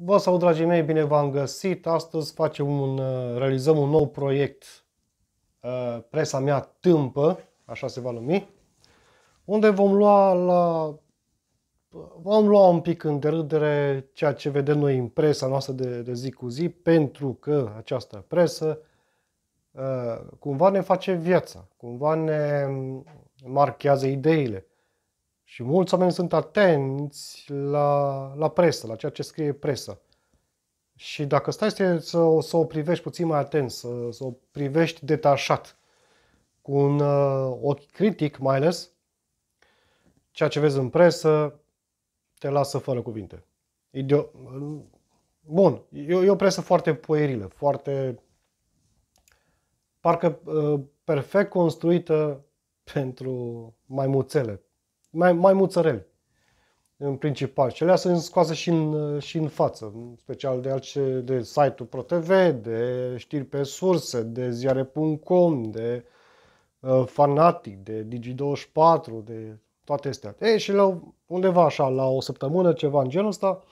Vă salut, dragii mei, bine v-am găsit. Astăzi facem un, uh, realizăm un nou proiect, uh, presa mea tâmpă, așa se va numi, unde vom lua la vom lua un pic în derâdere ceea ce vedem noi în presa noastră de, de zi cu zi, pentru că această presă uh, cumva ne face viața, cumva ne um, marchează ideile. Și mulți oameni sunt atenți la, la presă, la ceea ce scrie presă. Și dacă stai să, să, să o privești puțin mai atent, să, să o privești detașat, cu un uh, ochi critic mai ales, ceea ce vezi în presă te lasă fără cuvinte. Ideo... Bun, e, e o presă foarte puerilă, foarte... parcă uh, perfect construită pentru maimuțele, mai, mai muțăreli în principal. Și alea se scoase și în, și în față, în special de, altce, de site-ul ProTV, de știri pe surse, de ziare.com, de uh, Fanatic, de Digi24, de toate astea. Ei, și la, undeva așa, la o săptămână, ceva în genul ăsta,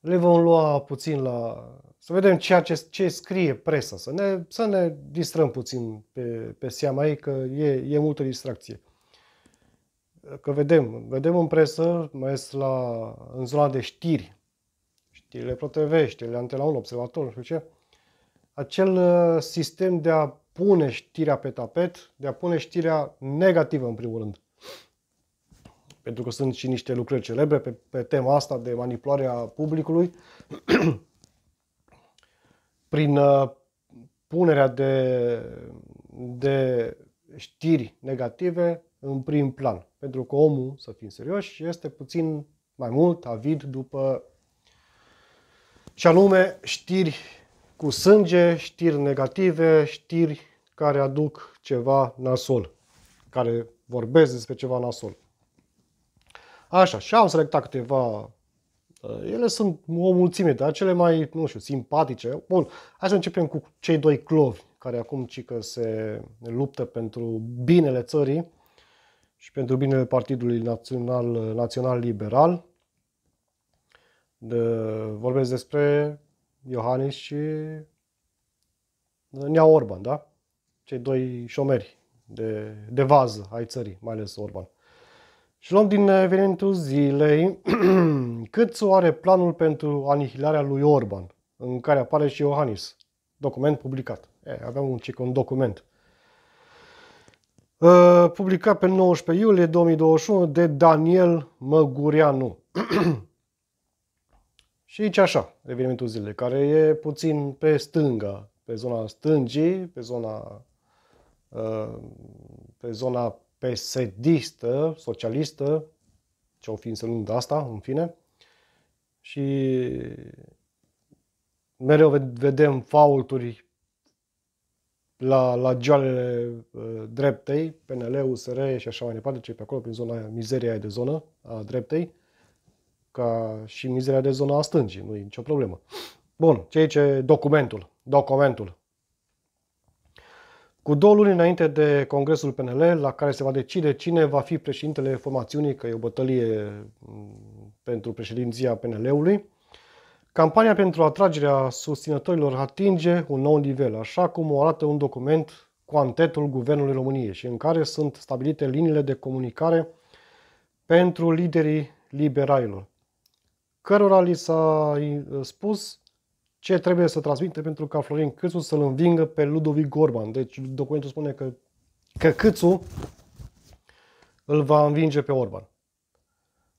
le vom lua puțin la... Să vedem ceea ce, ce scrie presa, să ne, să ne distrăm puțin pe, pe seama ei, că e, e multă distracție că vedem, vedem în presă, mai ales la, în zona de știri, știrile ProTV, știrile Antena 1, Observator, nu știu ce, acel uh, sistem de a pune știrea pe tapet, de a pune știrea negativă în primul rând. Pentru că sunt și niște lucrări celebre pe, pe tema asta de manipularea publicului prin uh, punerea de, de știri negative în prim plan. Pentru că omul, să fim serioși, este puțin mai mult avid după și anume știri cu sânge, știri negative, știri care aduc ceva nasol, care vorbesc despre ceva nasol. Așa, și am selectat câteva. Uh, ele sunt o mulțime, dar cele mai, nu știu, simpatice. Bun, hai să începem cu cei doi clovi, care acum cică se luptă pentru binele țării și pentru binele Partidului Național, Național Liberal. De, vorbesc despre Iohannis și Nea Orban, da? Cei doi șomeri de, de vază ai țării, mai ales Orban. Și luăm din evenimentul zilei cât o are planul pentru anihilarea lui Orban, în care apare și Iohannis. Document publicat. E, aveam un, un document Uh, publicat pe 19 iulie 2021 de Daniel Măgureanu. și aici așa, evenimentul zilei, care e puțin pe stânga, pe zona stângii, pe zona, uh, pe zona pesedistă, socialistă, ce-au fi însemnând asta, în fine. Și mereu vedem faulturi la, la joalele uh, dreptei, PNL, USR și așa mai departe, cei pe acolo, prin zona aia, mizeria aia de zonă a dreptei, ca și mizeria de zonă a stângii, nu e nicio problemă. Bun, ce e documentul, documentul. Cu două luni înainte de Congresul PNL, la care se va decide cine va fi președintele formațiunii, că e o bătălie mm, pentru președinția PNL-ului, Campania pentru atragerea susținătorilor atinge un nou nivel, așa cum o arată un document cu antetul Guvernului României și în care sunt stabilite liniile de comunicare pentru liderii liberalilor, cărora li s-a spus ce trebuie să transmite pentru ca Florin Câțu să-l învingă pe Ludovic Gorban. Deci documentul spune că, că Câțu îl va învinge pe Orban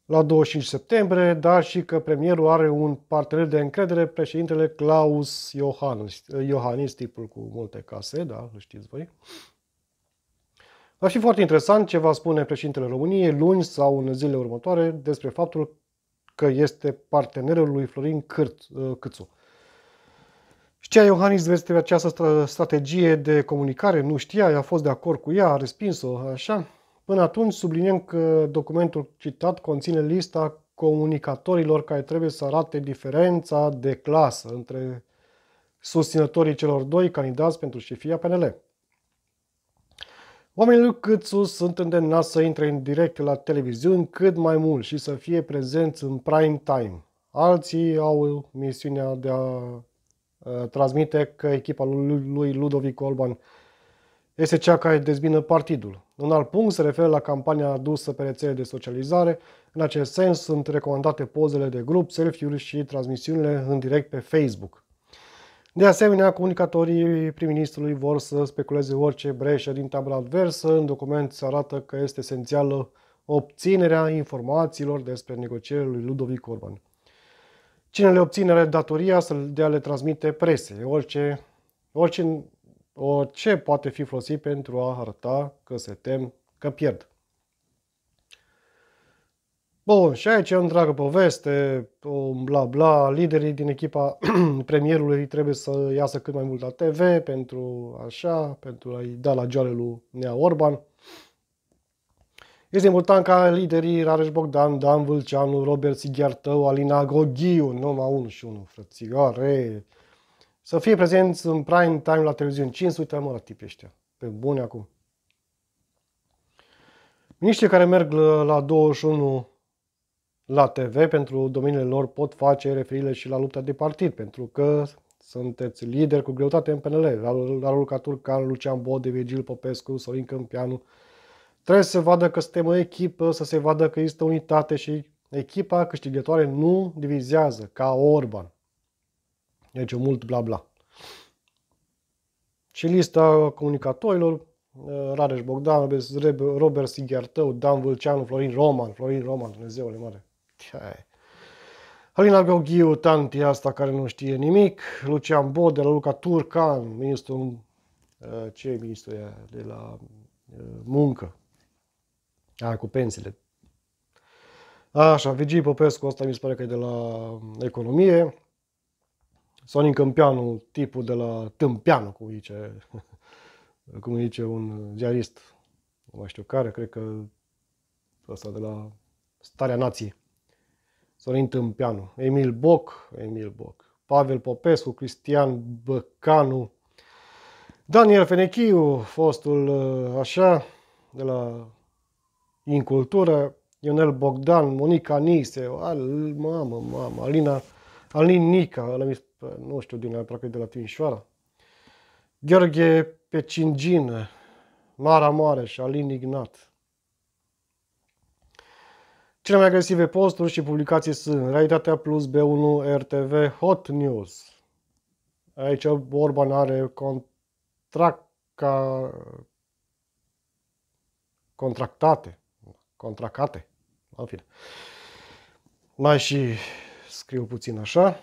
la 25 septembrie, dar și că premierul are un partener de încredere, președintele Claus Iohannis, Iohannis tipul cu multe case, da, îl știți voi. Va fi foarte interesant ce va spune președintele României luni sau în zilele următoare despre faptul că este partenerul lui Florin Cârt, uh, Câțu. Știa Iohannis despre această strategie de comunicare? Nu știa, a fost de acord cu ea, a respins-o, așa. Până atunci, subliniem că documentul citat conține lista comunicatorilor care trebuie să arate diferența de clasă între susținătorii celor doi candidați pentru șefia PNL. Oamenii lui Câțu sunt îndemnați să intre în direct la televiziuni cât mai mult și să fie prezenți în prime time. Alții au misiunea de a uh, transmite că echipa lui Ludovic Olban este cea care dezbină partidul. Un alt punct se referă la campania adusă pe rețele de socializare. În acest sens sunt recomandate pozele de grup, selfie-uri și transmisiunile în direct pe Facebook. De asemenea, comunicatorii prim-ministrului vor să speculeze orice breșă din tabla adversă. În document se arată că este esențială obținerea informațiilor despre negocierile lui Ludovic Orban. Cine le obține are datoria să, de a le transmite prese. Orice, orice ce poate fi folosit pentru a arăta că se tem că pierd. Bun, și aici e o întreagă poveste, un bla bla, liderii din echipa premierului trebuie să iasă cât mai mult la TV pentru așa, pentru a-i da la joale lui Nea Orban. Este important ca liderii Rareș Bogdan, Dan Vâlceanu, Robert Sighiartău, Alina Goghiu, numai unul și unul, frățioare, să fie prezenți în prime time la televiziune. Cine se uită, mă, la tipi ăștia? Pe bune acum. Miniștrii care merg la 21 la TV pentru domeniile lor pot face referire și la lupta de partid, pentru că sunteți lideri cu greutate în PNL, la Luca Turcan, Lucian Bode, Virgil Popescu, Sorin Câmpianu. Trebuie să se vadă că suntem o echipă, să se vadă că există unitate și echipa câștigătoare nu divizează, ca Orban. Deci mult bla bla. Și lista comunicatorilor, uh, Rareș Bogdan, Robert Sighertău, Dan Vâlceanu, Florin Roman, Florin Roman, Dumnezeule mare. Alina Goghiu, tanti asta care nu știe nimic, Lucian Bode, Luca Turcan, ministrul, uh, ce ministru e de la uh, muncă, a, cu pensiile. Așa, Vigii Popescu, asta mi se pare că e de la um, economie, Sonin Câmpianu, tipul de la Tâmpianu, cum zice, cum zice un ziarist, nu mai știu care, cred că ăsta de la Starea Nației. Sorin Tâmpianu, Emil Boc, Emil Boc, Pavel Popescu, Cristian Băcanu, Daniel Fenechiu, fostul uh, așa, de la Incultură, Ionel Bogdan, Monica Nise, al, mamă, mamă, Alina, Alin Nica, ăla mi nu știu, din, aproape de la Timișoara, Gheorghe Pecingină, Mara și Alin Ignat. Cele mai agresive posturi și publicații sunt Realitatea Plus, B1, RTV, Hot News. Aici Orban are contract ca contractate, Contractate. în fine. Mai și scriu puțin așa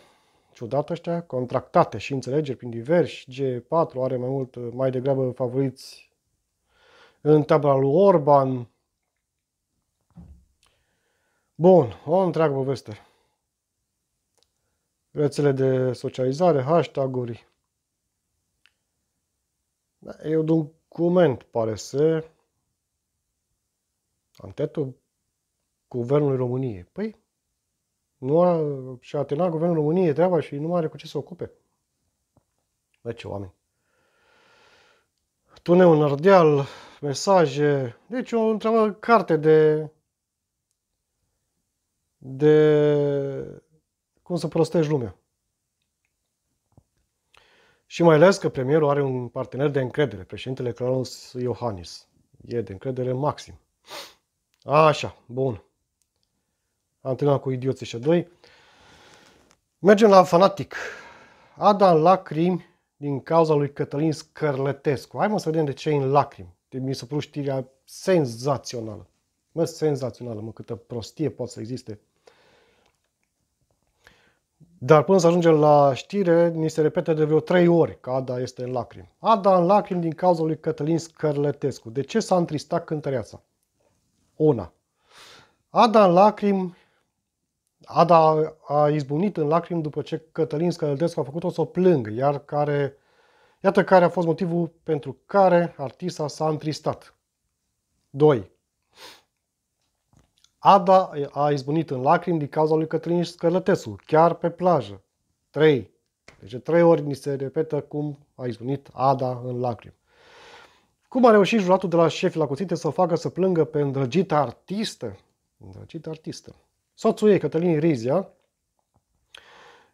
ciudat ăștia, contractate și înțelegeri prin diversi. G4 are mai mult, mai degrabă favoriți în tabla lui Orban. Bun, o întreagă poveste. Rețele de socializare, hashtag-uri. Da, e un document, pare să. Antetul Guvernului României. Păi, nu a, și a terminat Guvernul României treaba și nu are cu ce să ocupe. Bă, ce oameni. Tuneu un Ardeal, mesaje. Deci o întreabă carte de... de... cum să prostești lumea. Și mai ales că premierul are un partener de încredere, președintele Claus Iohannis. E de încredere maxim. Așa, bun antrenat cu idioții și doi. Mergem la Fanatic. Ada în lacrimi din cauza lui Cătălin Scărlătescu. Hai mă să vedem de ce e în lacrimi. Mi s-a părut știrea senzațională. Mă, senzațională, mă, câtă prostie poate să existe. Dar până să ajungem la știre, ni se repete de vreo 3 ori că Ada este în lacrimi. Ada în lacrimi din cauza lui Cătălin Scărlătescu. De ce s-a întristat cântăreața? Una. Ada în lacrimi Ada a izbunit în lacrimi după ce Cătălin Scălădescu a făcut-o să o plângă, iar care, iată care a fost motivul pentru care artista s-a întristat. 2. Ada a izbunit în lacrimi din cauza lui Cătălin Scălătescu, chiar pe plajă. 3. Deci de trei ori ni se repetă cum a izbunit Ada în lacrimi. Cum a reușit juratul de la șefii la cuțite să o facă să plângă pe îndrăgită artistă? Îndrăgită artistă. Soțul ei, Cătălin Rizia,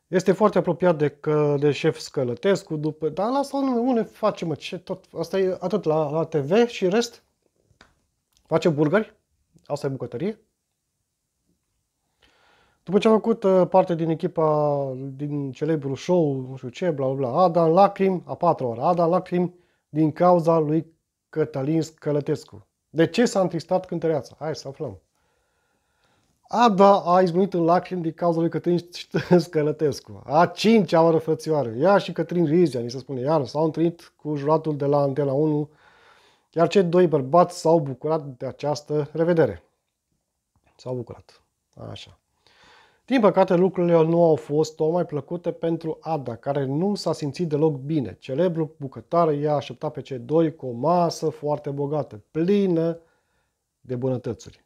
este foarte apropiat de, că, de șef Scălătescu, după, dar la asta nu, unde face, mă, ce tot, asta e atât la, la TV și rest, face burgeri, asta e bucătărie. După ce a făcut uh, parte din echipa din celebrul show, nu știu ce, bla bla bla, Adam Lacrim, a patra oră, Adam Lacrim din cauza lui Cătălin Scălătescu. De ce s-a întristat cântăreața? Hai să aflăm. Ada a da, izbunit în lacrimi din cauza lui Cătrin Scălătescu. A cincea oară frățioare. Ea și Cătrin Rizia, ni se spune, iar s-au întâlnit cu juratul de la Antena 1, iar cei doi bărbați s-au bucurat de această revedere. S-au bucurat. Așa. Din păcate, lucrurile nu au fost mai plăcute pentru Ada, care nu s-a simțit deloc bine. Celebrul bucătar i-a așteptat pe cei doi cu o masă foarte bogată, plină de bunătățuri.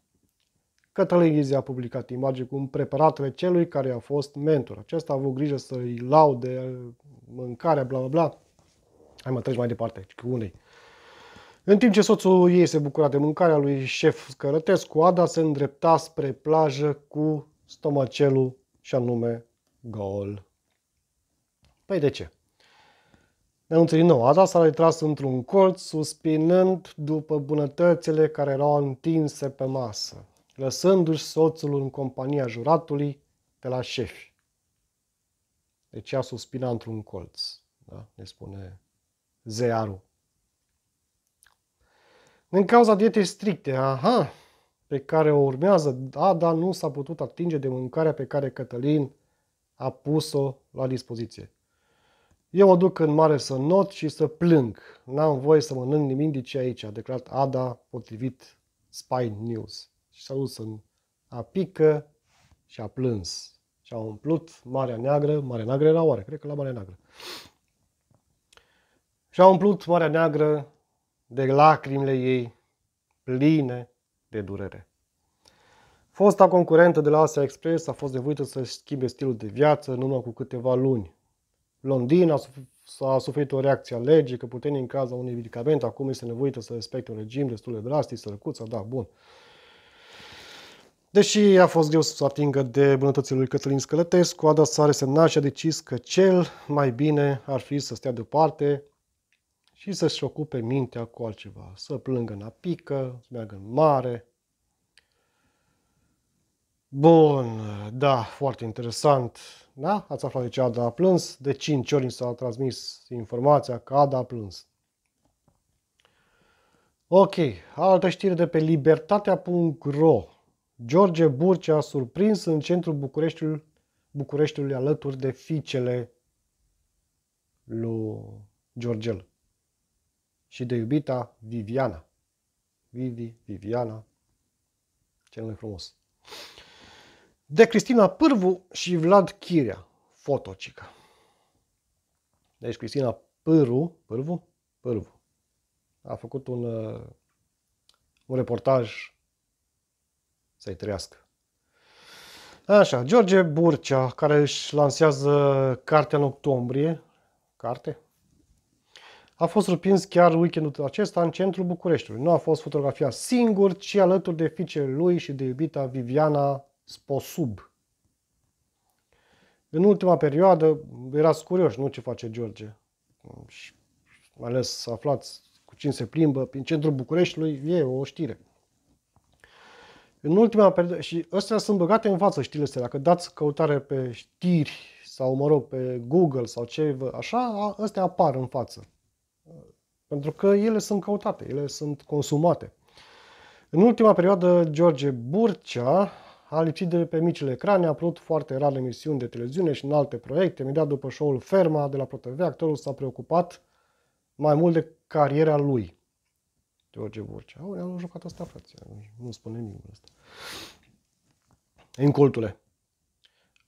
Cătălin Ghizi a publicat imagini cu un preparat celui care a fost mentor. Acesta a avut grijă să-i laude uh, mâncarea, bla bla bla. Hai mă, treci mai departe, cu unei. În timp ce soțul ei se bucura de mâncarea lui șef Scărătescu, Ada se îndrepta spre plajă cu stomacelul și anume gol. Păi de ce? Ne din nou, Ada s-a retras într-un colț, suspinând după bunătățile care erau întinse pe masă lăsându-și soțul în compania juratului pe la șef. Deci ea suspina într-un colț, da? ne spune zearul. În cauza dietei stricte, aha, pe care o urmează, Ada da, nu s-a putut atinge de mâncarea pe care Cătălin a pus-o la dispoziție. Eu mă duc în mare să not și să plâng. N-am voie să mănânc nimic de ce aici, a declarat Ada potrivit Spine News și s-a dus în apică și a plâns. Și a umplut Marea Neagră. Marea Neagră era oare? Cred că la Marea Neagră. Și a umplut Marea Neagră de lacrimile ei pline de durere. Fosta concurentă de la Asia Express a fost nevoită să-și schimbe stilul de viață numai cu câteva luni. Londina s-a suferit o reacție alergică puternică în caza unui medicament, acum este nevoită să respecte un regim destul de drastic, sărăcuță, da, bun. Deși a fost greu să se atingă de bunătățile lui Cătălin Scălătescu, Ada s-a resemnat și a decis că cel mai bine ar fi să stea deoparte și să-și ocupe mintea cu altceva, să plângă în apică, să meargă în mare. Bun, da, foarte interesant. Da? Ați aflat de ce Ada a plâns. De 5 ori s-a transmis informația că Ada a plâns. Ok, altă știre de pe libertatea.ro George Burcea surprins în centrul Bucureștiului, Bucureștiului alături de fiicele lui Georgel și de iubita Viviana. Vivi, Viviana, cel mai frumos. De Cristina Pârvu și Vlad Chirea, fotocică. Deci Cristina Pârvu, Pârvu? Pârvu. A făcut un, uh, un reportaj să-i trăiască. Așa, George Burcea, care își lansează cartea în octombrie, carte, a fost surprins chiar weekendul acesta în centrul Bucureștiului. Nu a fost fotografiat singur, ci alături de fiicele lui și de iubita Viviana Sposub. În ultima perioadă erați curioși, nu ce face George. Și mai ales aflați cu cine se plimbă prin centrul Bucureștiului, e o știre. În ultima perioadă, și astea sunt băgate în față știrile astea, dacă dați căutare pe știri sau, mă rog, pe Google sau ce, așa, astea apar în față. Pentru că ele sunt căutate, ele sunt consumate. În ultima perioadă, George Burcea a lipsit de pe micile ecrane, a apărut foarte rar emisiuni de televiziune și în alte proiecte. Imediat după show-ul Ferma de la ProTV, actorul s-a preocupat mai mult de cariera lui. George Burcea. Au, ne-am jucat asta, frate. Nu spune nimic asta. Incultule.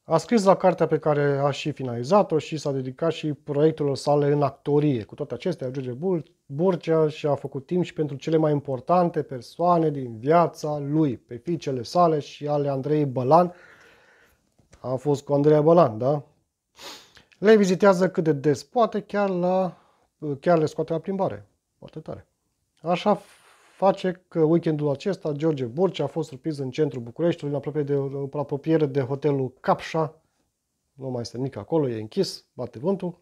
A scris la cartea pe care a și finalizat-o și s-a dedicat și proiectelor sale în actorie. Cu toate acestea, George Burcea și-a făcut timp și pentru cele mai importante persoane din viața lui, pe fiicele sale și ale Andrei Bălan. A fost cu Andreea Bălan, da? Le vizitează cât de des poate, chiar, la, chiar le scoate la plimbare. Foarte tare. Așa face că weekendul acesta George Borcea a fost surprins în centrul Bucureștiului, în apropiere de, apropiere de hotelul Capșa. Nu mai este nimic acolo, e închis, bate vântul.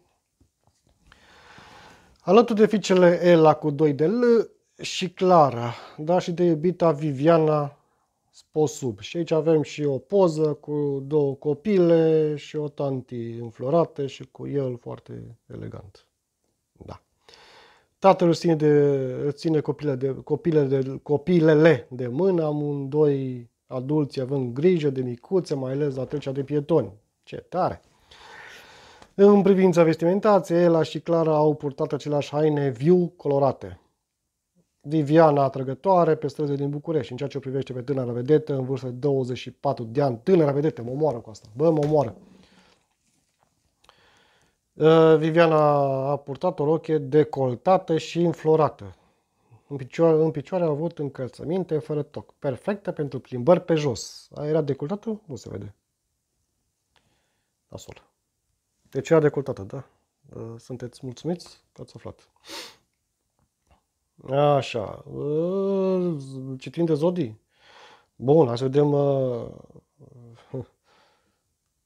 Alături de fiicele Ela cu 2 de L și Clara, da, și de iubita Viviana Sposub. Și aici avem și o poză cu două copile și o tanti înflorată și cu el foarte elegant. Da. Tatăl își ține, de, își ține copile de, copile de, copilele de mână, doi adulți având grijă de micuțe, mai ales la trecea de pietoni. Ce tare! În privința vestimentației, Ela și Clara au purtat aceleași haine viu colorate. Viviana atrăgătoare pe străzi din București. În ceea ce o privește pe tânăra vedetă, în vârstă de 24 de ani, tânăra vedetă, mă omoară cu asta. Bă, mă omoară. Uh, Viviana a purtat o roche decoltată și înflorată. În picioare, în picioare a avut încălțăminte fără toc, perfectă pentru plimbări pe jos. A era decoltată? Nu se vede. Nasol. Deci era decoltată, da? Uh, sunteți mulțumiți că ați aflat. Așa. Uh, Citim de zodii? Bun, hai să vedem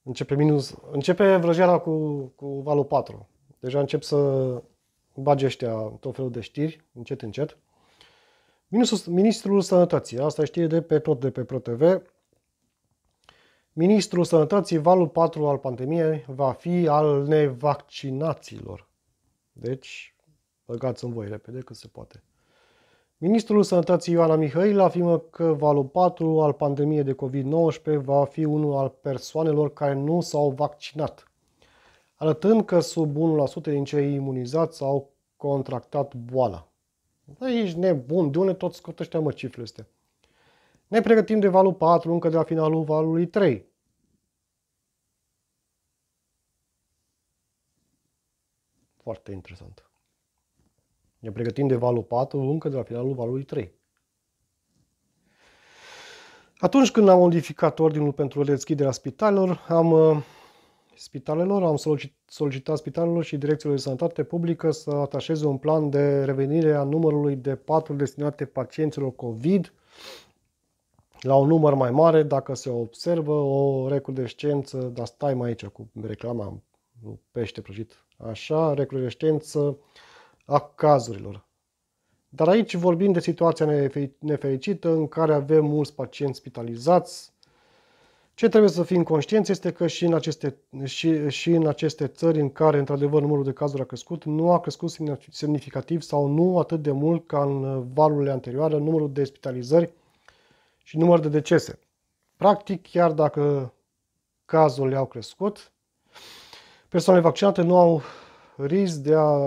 Începe, minus, începe vrăjeala cu, cu valul 4. Deja încep să bage ăștia tot felul de știri, încet, încet. Minusul, ministrul Sănătății, asta știe de pe tot de pe ProTV. Ministrul Sănătății, valul 4 al pandemiei va fi al nevaccinaților. Deci, băgați în voi repede cât se poate. Ministrul Sănătății Ioana Mihăil afirmă că valul 4 al pandemiei de COVID-19 va fi unul al persoanelor care nu s-au vaccinat, arătând că sub 1% din cei imunizați au contractat boala. Da, ești nebun, de unde tot scot ăștia mă cifrele astea? Ne pregătim de valul 4 încă de la finalul valului 3. Foarte interesant. Ne pregătim de valul 4 încă de la finalul valului 3. Atunci când am modificat ordinul pentru deschiderea spitalelor, am, uh, spitalelor, am solicitat spitalelor și direcțiilor de sănătate publică să atașeze un plan de revenire a numărului de patru destinate pacienților COVID la un număr mai mare dacă se observă o recrudescență, dar stai mai aici cu reclama pește prăjit, așa, recrudescență uh, a cazurilor. Dar aici vorbim de situația nefericită în care avem mulți pacienți spitalizați. Ce trebuie să fim conștienți este că și în aceste, și, și în aceste țări în care, într-adevăr, numărul de cazuri a crescut, nu a crescut semnificativ sau nu atât de mult ca în valurile anterioare numărul de spitalizări și numărul de decese. Practic, chiar dacă cazurile au crescut, persoanele vaccinate nu au risc de a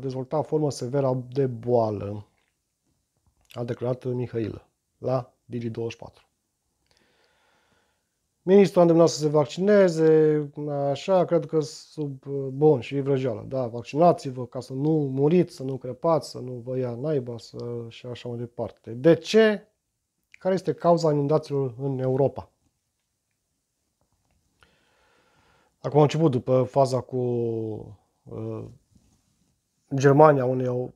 dezvolta formă severă de boală, a declarat Mihail la Digi24. Ministrul a îndemnat să se vaccineze, așa, cred că sub, bun, și vrăjeală, da, vaccinați-vă ca să nu muriți, să nu crepați, să nu vă ia naiba să, și așa mai departe. De ce? Care este cauza inundațiilor în Europa? Acum am început după faza cu în uh, Germania, unde au,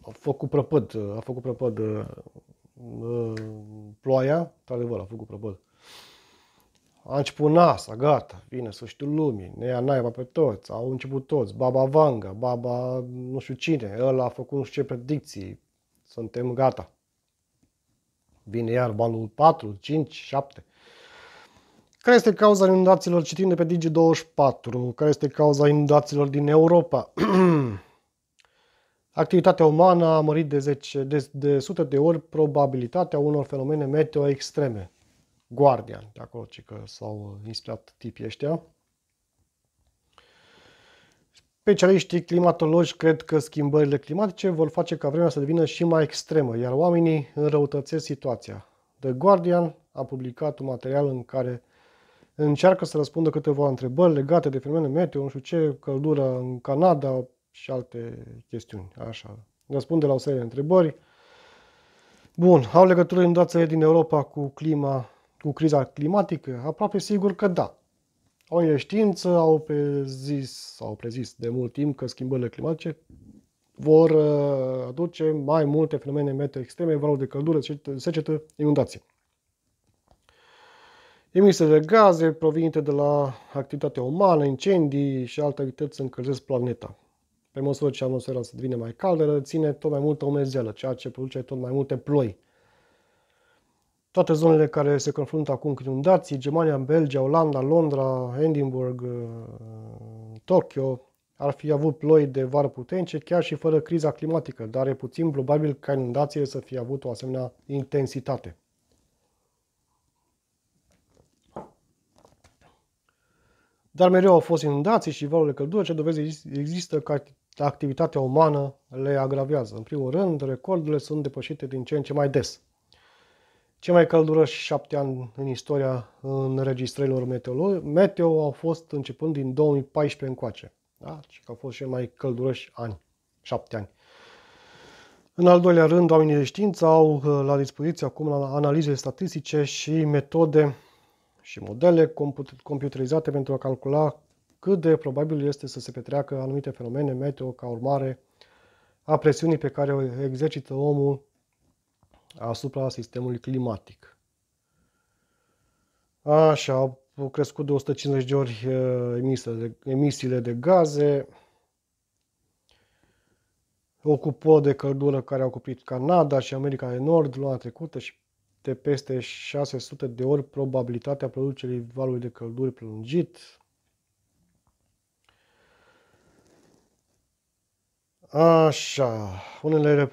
au făcut prăpăd, uh, a făcut prăpăd uh, ploaia, într-adevăr, a făcut prăpăd. A început NASA, gata, vine sfârșitul lumii, ne ia naiba pe toți, au început toți, Baba Vanga, Baba nu știu cine, ăla a făcut nu știu ce predicții, suntem gata. Vine iar balul 4, 5, 7. Care este cauza inundațiilor? citind de pe Digi24. Care este cauza inundațiilor din Europa? Activitatea umană a mărit de, 10, de, de sute de ori probabilitatea unor fenomene meteo extreme. Guardian, de acolo ce că s-au inspirat tipii ăștia. Specialiștii climatologi cred că schimbările climatice vor face ca vremea să devină și mai extremă, iar oamenii înrăutățesc situația. The Guardian a publicat un material în care încearcă să răspundă câteva întrebări legate de fenomene meteo, nu știu ce, căldură în Canada și alte chestiuni. Așa. Răspunde la o serie de întrebări. Bun, au legătură inundațiile din Europa cu clima, cu criza climatică? Aproape sigur că da. Au știință, au prezis, au prezis de mult timp că schimbările climatice vor uh, aduce mai multe fenomene meteo extreme, valuri de căldură, secetă, inundații. Emisiile de gaze provenite de la activitatea umană, incendii și alte activități încălzesc planeta. Pe măsură ce atmosfera se devine mai caldă, reține tot mai multă umezeală, ceea ce produce tot mai multe ploi. Toate zonele care se confruntă acum cu inundații, Germania, Belgia, Olanda, Londra, Edinburgh, uh, Tokyo, ar fi avut ploi de vară puternice chiar și fără criza climatică, dar e puțin probabil ca inundațiile să fie avut o asemenea intensitate. Dar mereu au fost inundații și valurile căldură, ce dovezi există că activitatea umană le agravează. În primul rând, recordurile sunt depășite din ce în ce mai des. Cei mai călduroși șapte ani în istoria înregistrărilor meteo, meteo au fost începând din 2014 încoace. Da? Și deci că au fost cei mai călduroși ani, șapte ani. În al doilea rând, oamenii de știință au uh, la dispoziție acum analize statistice și metode și modele computerizate pentru a calcula cât de probabil este să se petreacă anumite fenomene meteo ca urmare a presiunii pe care o exercită omul asupra sistemului climatic. Așa, au crescut de 150 de ori uh, emisiile de gaze, o de căldură care a ocupit Canada și America de Nord luna trecută și de peste 600 de ori probabilitatea producerii valului de căldură prelungit. Așa, unele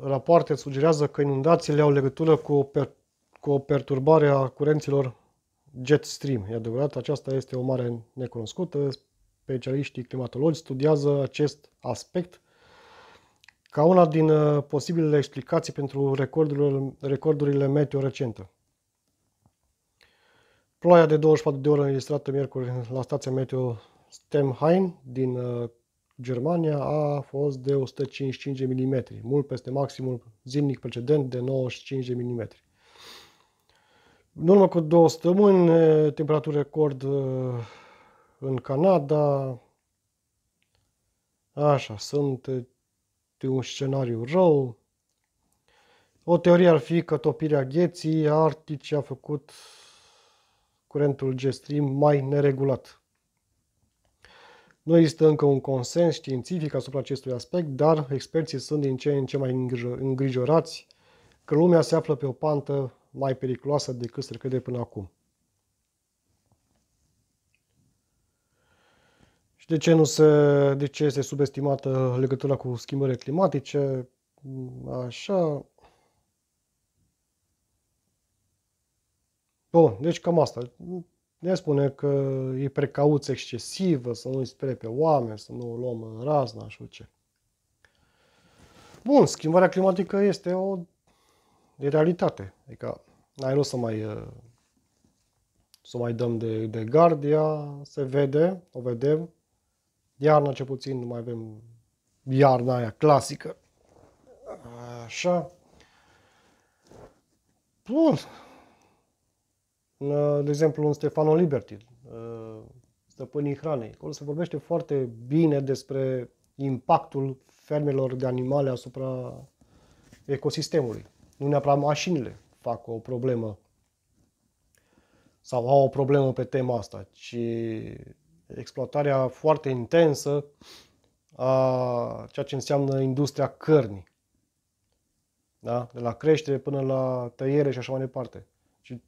rapoarte sugerează că inundațiile au legătură cu o, per- cu o perturbare a curenților jet stream. E adevărat, aceasta este o mare necunoscută. Specialiștii climatologi studiază acest aspect ca una din uh, posibilele explicații pentru recordurile, recordurile meteo recente. Ploaia de 24 de ore înregistrată miercuri la stația meteo Stemhain din uh, Germania a fost de 155 mm, mult peste maximul zilnic precedent de 95 mm. În urmă cu două săptămâni, uh, temperatură record în Canada. Așa, sunt de un scenariu rău. O teorie ar fi că topirea gheții arctice a făcut curentul G-Stream mai neregulat. Nu există încă un consens științific asupra acestui aspect, dar experții sunt din ce în ce mai îngrijorați că lumea se află pe o pantă mai periculoasă decât se crede până acum. de ce, nu se, de ce este subestimată legătura cu schimbările climatice. Așa. Bun, deci cam asta. Ne spune că e precauție excesivă, să nu-i spere pe oameni, să nu o luăm în razna, și ce. Bun, schimbarea climatică este o realitate. Adică n-ai rost să mai, să mai dăm de, de gardia, se vede, o vedem, Iarna ce puțin nu mai avem iarna aia clasică. Așa. Bun. De exemplu, un Stefano Liberty, uh, Stăpânii Hranei. Acolo se vorbește foarte bine despre impactul fermelor de animale asupra ecosistemului. Nu neapărat mașinile fac o problemă sau au o problemă pe tema asta, ci exploatarea foarte intensă a ceea ce înseamnă industria cărnii. Da? De la creștere până la tăiere și așa mai departe. Și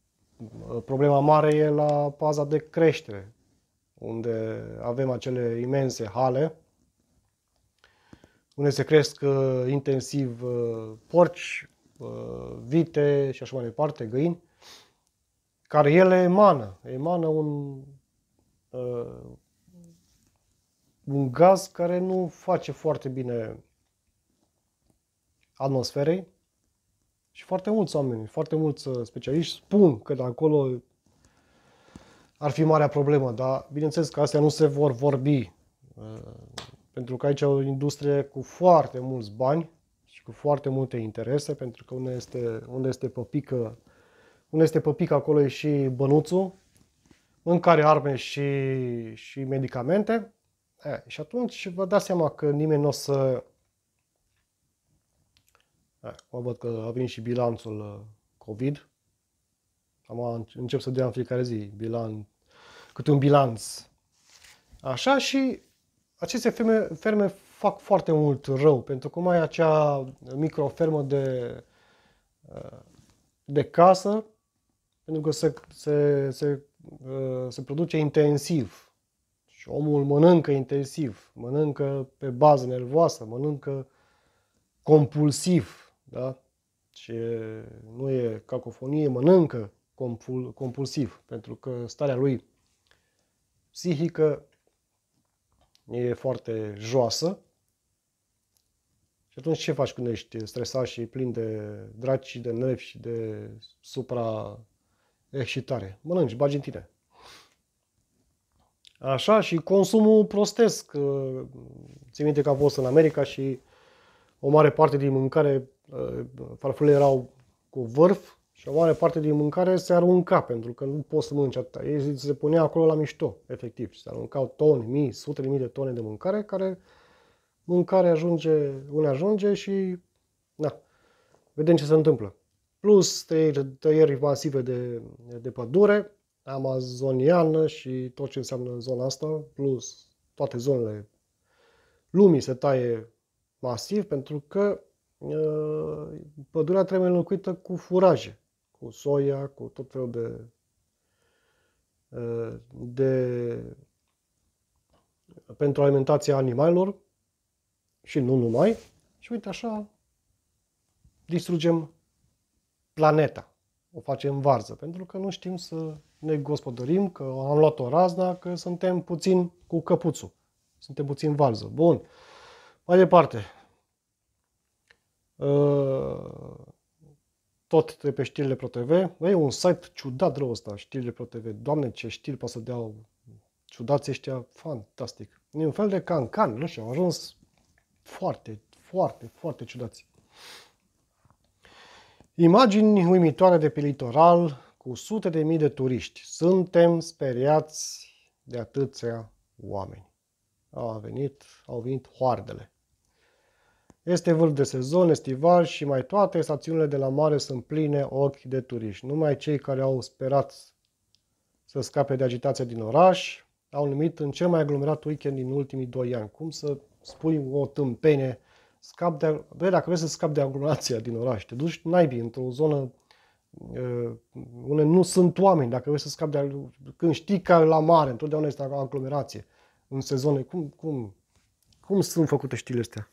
uh, problema mare e la paza de creștere, unde avem acele imense hale, unde se cresc uh, intensiv uh, porci, vite și așa mai departe, găini, care ele emană, emană un uh, un gaz care nu face foarte bine atmosferei și foarte mulți oameni, foarte mulți uh, specialiști spun că de acolo ar fi marea problemă, dar bineînțeles că astea nu se vor vorbi, uh, pentru că aici e o industrie cu foarte mulți bani și cu foarte multe interese, pentru că unde este, unde este păpică, unde este păpică acolo e și bănuțul în care arme și, și medicamente. E, și atunci vă dați seama că nimeni nu o să... E, mă văd că a venit și bilanțul uh, COVID. Am încep să dea în fiecare zi bilan, câte un bilanț. Așa și aceste ferme, ferme fac foarte mult rău, pentru că mai acea microfermă de, uh, de casă, pentru că se, se, se Uh, se produce intensiv. Și deci omul mănâncă intensiv, mănâncă pe bază nervoasă, mănâncă compulsiv, da? ce nu e cacofonie, mănâncă compulsiv, pentru că starea lui psihică e foarte joasă. Și atunci ce faci când ești stresat și plin de draci și de nervi și de supra Eh, și tare. Mănânci, bagi în tine. Așa, și consumul prostesc. Uh, Țin minte că a fost în America și o mare parte din mâncare, uh, farfurile erau cu vârf și o mare parte din mâncare se arunca pentru că nu poți să mănânci atâta. Ei se punea acolo la mișto, efectiv. se aruncau toni, mii, sute de mii de tone de mâncare care mâncare ajunge, unde ajunge și na, vedem ce se întâmplă plus tăieri, tăieri masive de, de pădure amazoniană și tot ce înseamnă zona asta, plus toate zonele lumii se taie masiv pentru că ă, pădurea trebuie înlocuită cu furaje, cu soia, cu tot felul de, ă, de pentru alimentația animalelor și nu numai. Și uite așa distrugem planeta. O facem varză, pentru că nu știm să ne gospodărim, că am luat o razna, că suntem puțin cu căpuțul. Suntem puțin varză. Bun. Mai departe. Ă, tot de pe știrile TV. E un site ciudat rău ăsta, știrile TV. Doamne, ce știri poate să dea ciudați ăștia. Fantastic. E un fel de cancan. Nu știu, au ajuns foarte, foarte, foarte ciudați. Imagini uimitoare de pe litoral, cu sute de mii de turiști. Suntem speriați de atâția oameni. Au venit, au venit hoardele. Este vârf de sezon, estival și mai toate stațiunile de la mare sunt pline ochi de turiști. Numai cei care au sperat să scape de agitația din oraș au numit în cel mai aglomerat weekend din ultimii doi ani. Cum să spui o tâmpenie scap de, bă, dacă vrei să scapi de aglomerația din oraș, te duci naibii într-o zonă unde nu sunt oameni, dacă vrei să scapi de când știi că la mare întotdeauna este aglomerație în sezone, cum, cum, cum sunt făcute știrile astea?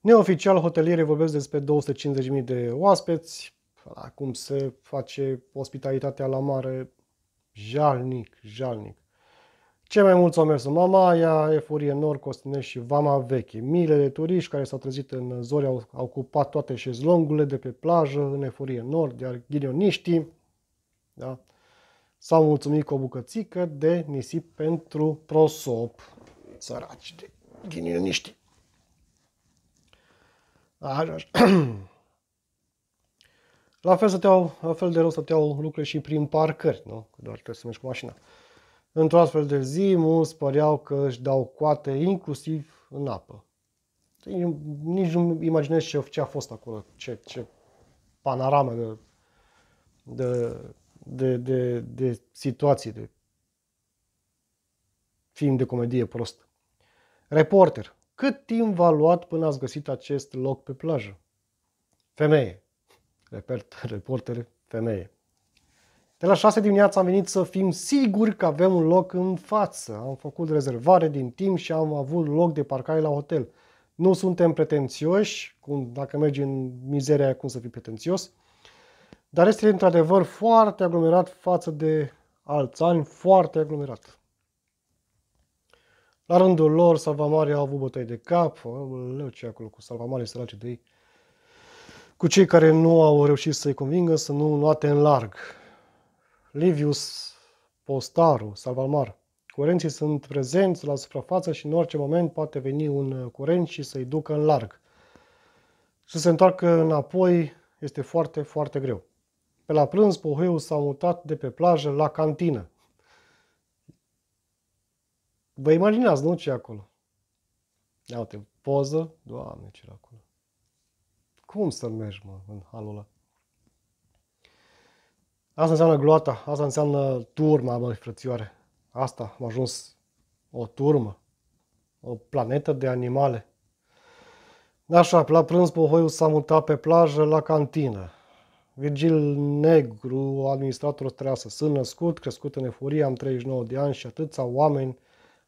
Neoficial, hotelierii vorbesc despre 250.000 de oaspeți, cum se face ospitalitatea la mare, jalnic, jalnic. Cei mai mulți au mers în Mamaia, Efurie Nord, Costinești și Vama Veche. Miile de turiști care s-au trezit în zori au, au ocupat toate șezlongurile de pe plajă în Efurie Nord, iar ghinioniștii da, s-au mulțumit cu o bucățică de nisip pentru prosop. Săraci de ghinioniști. La fel, stăteau, la fel de rău stăteau lucruri și prin parcări, nu? Doar trebuie să mergi cu mașina. Într-o astfel de zi, mulți păreau că își dau coate inclusiv în apă. Nici nu imaginez ce, ce a fost acolo, ce, ce panorama de, de, de, de, de situații, de film de comedie prost. Reporter, cât timp v-a luat până ați găsit acest loc pe plajă? Femeie. Repert, reporter, femeie. De la 6 dimineața am venit să fim siguri că avem un loc în față. Am făcut rezervare din timp și am avut loc de parcare la hotel. Nu suntem pretențioși, cum, dacă mergi în mizeria cum să fii pretențios, dar este într-adevăr foarte aglomerat față de alți ani, foarte aglomerat. La rândul lor, Salvamare au avut bătăi de cap, leu ce acolo cu Salvamare, sărace de ei, cu cei care nu au reușit să-i convingă să nu luate în larg. Livius Postaru, Salvamar. Curenții sunt prezenți la suprafață și în orice moment poate veni un uh, curent și să-i ducă în larg. Să se întoarcă înapoi este foarte, foarte greu. Pe la prânz, Poheu s-a mutat de pe plajă la cantină. Vă imaginați, nu, ce acolo? Ia uite, poză. Doamne, ce acolo. Cum să mergi, mă, în halul ăla? Asta înseamnă gloata, asta înseamnă turma, băi, frățioare. Asta, am ajuns o turmă, o planetă de animale. Așa, la prânz Pohoiu s-a mutat pe plajă la cantină. Virgil Negru, administratorul Treasă, sunt născut, crescut în eforie, am 39 de ani și atâția oameni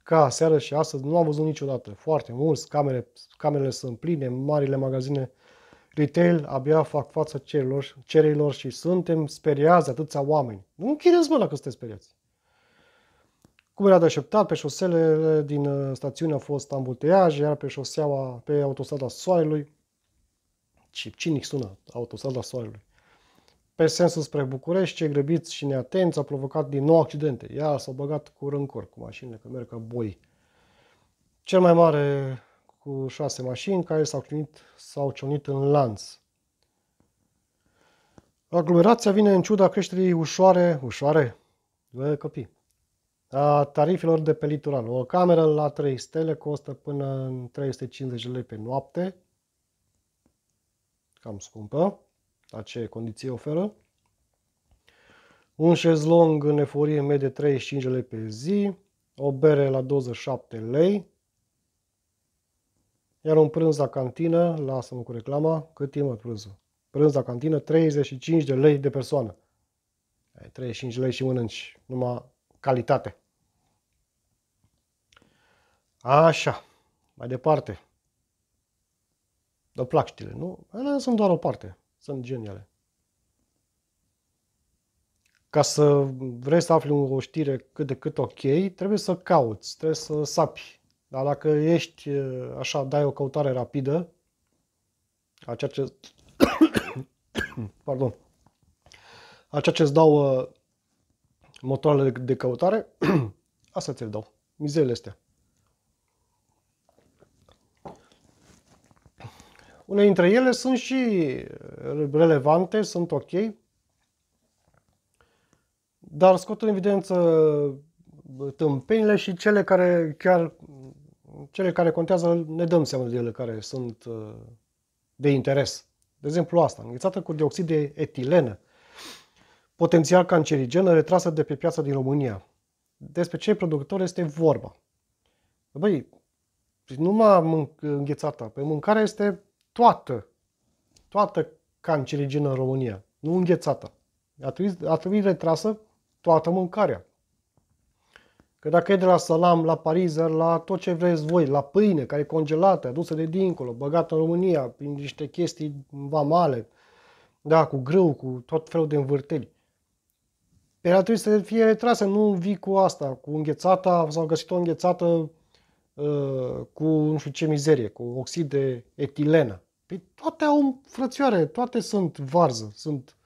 ca seară și astăzi nu am văzut niciodată. Foarte mulți, camere, camerele sunt pline, marile magazine retail abia fac față cerilor, cerilor și suntem speriați atâția oameni. Nu închideți mă dacă sunteți speriați. Cum era de așteptat, pe șoselele din uh, stațiune au fost ambuteiaje, iar pe șoseaua, pe autostrada Soarelui, și cinic sună autostrada Soarelui, pe sensul spre București, ce grăbiți și neatenți au provocat din nou accidente. Iar s-au băgat cu rancor cu mașinile, că merg ca boi. Cel mai mare cu șase mașini care s-au ciunit, s-au ciunit în lanț. Aglomerația vine în ciuda creșterii ușoare, ușoare, de copii, a tarifelor de pe litoral. O cameră la 3 stele costă până în 350 lei pe noapte, cam scumpă, la ce condiții oferă. Un șezlong în eforie medie 35 lei pe zi, o bere la 27 lei, iar un prânz la cantină, lasă-mă cu reclama, cât e mă prânzul? Prânz la cantină, 35 de lei de persoană. Ai 35 lei și mănânci, numai calitate. Așa, mai departe. Dă plac știle, nu? Ele sunt doar o parte, sunt geniale. Ca să vrei să afli o știre cât de cât ok, trebuie să cauți, trebuie să sapi dar dacă ești, așa, dai o căutare rapidă, a ceea ce... Pardon. A ceea ce îți dau motoarele de căutare, asta ți-l dau. Mizerile astea. Unele dintre ele sunt și relevante, sunt ok, dar scot în evidență tâmpenile și cele care chiar cele care contează ne dăm seama de ele care sunt uh, de interes. De exemplu asta, înghețată cu dioxid de etilenă, potențial cancerigenă retrasă de pe piața din România. Despre ce producător este vorba? Băi, nu numai înghețată, pe păi mâncarea este toată, toată cancerigenă în România, nu înghețată. A trebuit, a trebuit retrasă toată mâncarea. Că dacă e de la salam, la parizer, la tot ce vreți voi, la pâine care e congelată, adusă de dincolo, băgată în România, prin niște chestii vamale, da, cu grâu, cu tot felul de învârteli. Pe ea trebuie să fie retrasă, nu vii cu asta, cu înghețata, sau găsit o înghețată uh, cu nu știu ce mizerie, cu oxid de etilenă. Păi toate au frățioare, toate sunt varză, sunt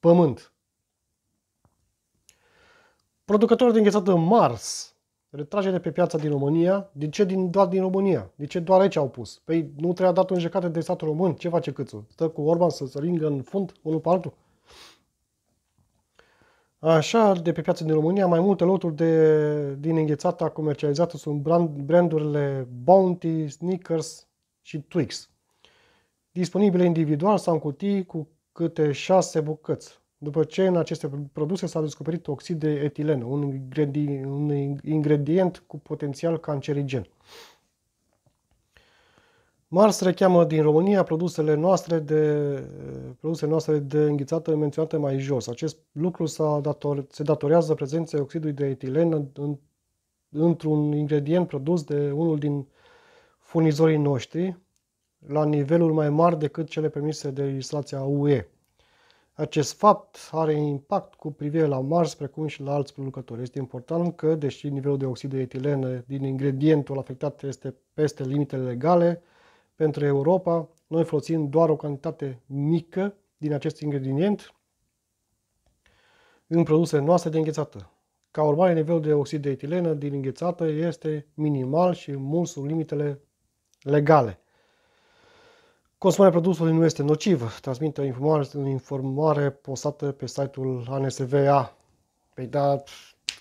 pământ. Producători de înghețată Mars, retragere pe piața din România. De ce din, doar din România? De ce doar aici au pus? Păi nu trebuia dat în jecate de statul român. Ce face Câțu? Stă cu Orban să se ringă în fund unul pe altul? Așa, de pe piața din România, mai multe loturi de, din înghețata comercializată sunt brand, brandurile Bounty, Snickers și Twix. Disponibile individual sau în cutii cu câte șase bucăți după ce în aceste produse s-a descoperit oxid de etilen, un ingredient, cu potențial cancerigen. Mars recheamă din România produsele noastre de, produsele noastre de înghițată menționate mai jos. Acest lucru s-a dator, se datorează prezenței oxidului de etilen în, într-un ingredient produs de unul din furnizorii noștri la nivelul mai mari decât cele permise de legislația UE. Acest fapt are impact cu privire la Mars, precum și la alți producători. Este important că, deși nivelul de oxid de etilenă din ingredientul afectat este peste limitele legale, pentru Europa noi folosim doar o cantitate mică din acest ingredient în produsele noastre de înghețată. Ca urmare, nivelul de oxid de etilenă din înghețată este minimal și mult sub limitele legale. Consumarea produsului nu este nocivă, transmite o informare, informare postată pe site-ul ANSVA. Păi da,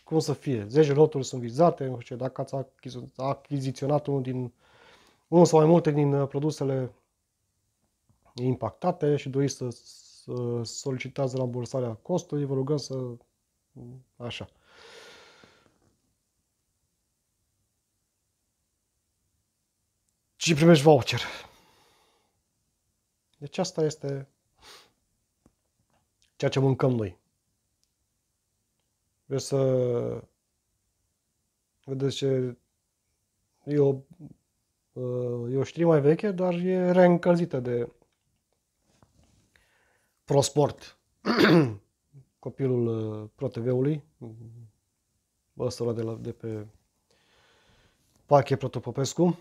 cum să fie? 10 loturi sunt vizate, nu știu, dacă ați achiziționat unul din unul sau mai multe din uh, produsele impactate și doriți să, să solicitați rambursarea costului, vă rugăm să... așa. Și primești voucher. Deci asta este ceea ce mâncăm noi. Vreau să vedeți ce e o, uh, e o știri mai veche, dar e reîncălzită de ProSport, copilul uh, ProTV-ului, ăsta de, la, de pe Pache Protopopescu.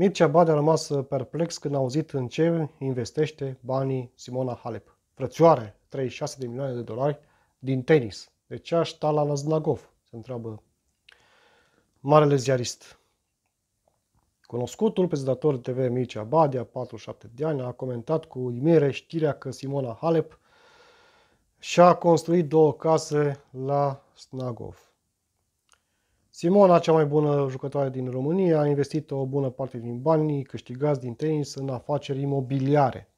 Mircea Bade a rămas perplex când a auzit în ce investește banii Simona Halep. Frățioare, 36 de milioane de dolari din tenis. De ce aș sta la Laznagov? Se întreabă marele ziarist. Cunoscutul prezentator de TV Mircea Badia, 47 de ani, a comentat cu uimire știrea că Simona Halep și-a construit două case la Snagov. Simona, cea mai bună jucătoare din România, a investit o bună parte din banii câștigați din tenis în afaceri imobiliare.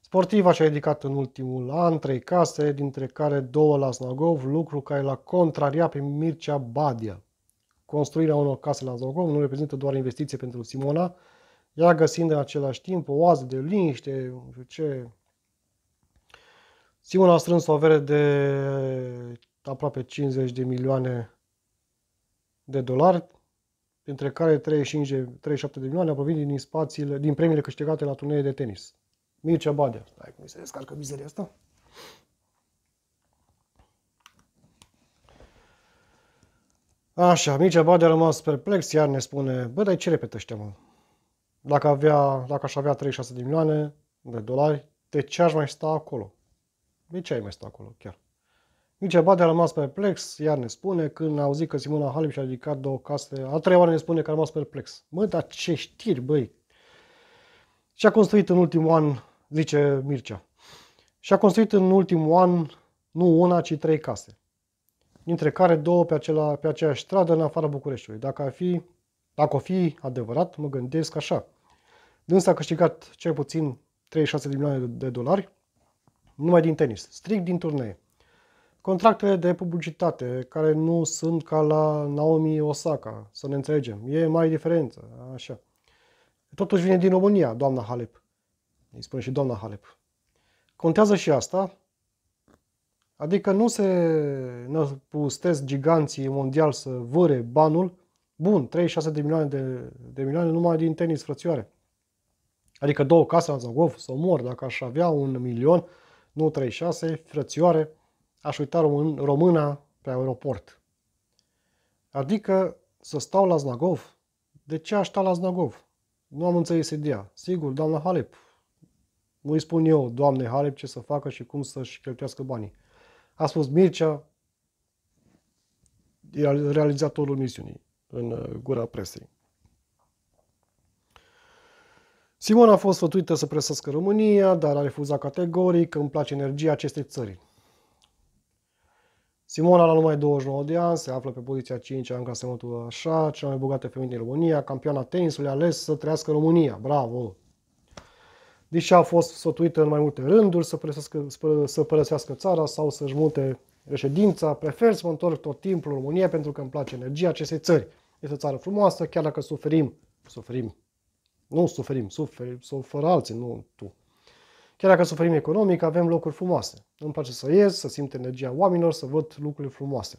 Sportiva și-a ridicat în ultimul an trei case, dintre care două la Snagov, lucru care l-a contrariat pe Mircea Badia. Construirea unor case la Snagov nu reprezintă doar investiție pentru Simona, ea găsind în același timp o oază de liniște, nu știu ce. Simona a strâns o avere de aproape 50 de milioane de dolari, dintre care 35 37 de milioane au din, spațiile, din premiile câștigate la turnee de tenis. Mircea Badea. Stai, cum se descarcă mizeria asta? Așa, Mircea Badea a rămas perplex, iar ne spune, bă, dar ce repetă, ăștia, mă? Dacă, avea, dacă aș avea 36 de milioane de dolari, de ce aș mai sta acolo? De ce ai mai sta acolo, chiar? Mircea Badea a rămas perplex, iar ne spune când a auzit că Simona Halep și-a ridicat două case, a treia oară ne spune că a rămas perplex. Mă, dar ce știri, băi! Și-a construit în ultimul an, zice Mircea, și-a construit în ultimul an nu una, ci trei case, dintre care două pe, acela, pe aceeași stradă în afara Bucureștiului. Dacă ar fi, dacă o fi adevărat, mă gândesc așa. Dânsa a câștigat cel puțin 36 de milioane de dolari numai din tenis, strict din turnee contractele de publicitate, care nu sunt ca la Naomi Osaka, să ne înțelegem. E mai diferență, așa. Totuși vine din România, doamna Halep. Îi spune și doamna Halep. Contează și asta. Adică nu se năpustesc giganții mondial să vâre banul. Bun, 36 de milioane de, de milioane numai din tenis, frățioare. Adică două case la Zagov, să mor dacă aș avea un milion, nu 36, frățioare aș uita român, româna pe aeroport. Adică să stau la Znagov? De ce aș sta la Znagov? Nu am înțeles ideea. Sigur, doamna Halep. Nu-i spun eu, doamne Halep, ce să facă și cum să-și cheltuiască banii. A spus Mircea, realizatorul misiunii, în uh, gura presei. Simona a fost sfătuită să presească România, dar a refuzat categoric că îmi place energia acestei țări. Simona la numai 29 de ani se află pe poziția 5 în clasamentul așa, cea mai bogată femeie din România, campioana tenisului, ales să trăiască în România. Bravo! Deși a fost sătuită în mai multe rânduri să părăsească, să părăsească țara sau să-și mute reședința, prefer să mă întorc tot timpul în România pentru că îmi place energia acestei țări. Este o țară frumoasă, chiar dacă suferim, suferim, nu suferim, suferim, suferă alții, nu tu. Chiar dacă suferim economic, avem locuri frumoase. Îmi place să ies, să simt energia oamenilor, să văd lucrurile frumoase.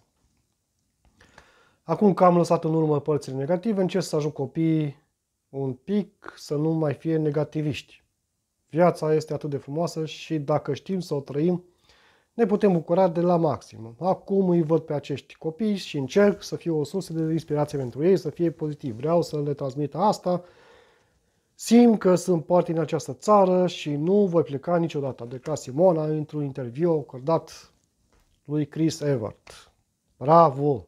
Acum că am lăsat în urmă părțile negative, încerc să ajut copiii un pic să nu mai fie negativiști. Viața este atât de frumoasă și dacă știm să o trăim, ne putem bucura de la maxim. Acum îi văd pe acești copii și încerc să fiu o sursă de inspirație pentru ei, să fie pozitiv. Vreau să le transmit asta, Simt că sunt parte din această țară și nu voi pleca niciodată, de ca Simona într-un interviu acordat lui Chris Evert. Bravo!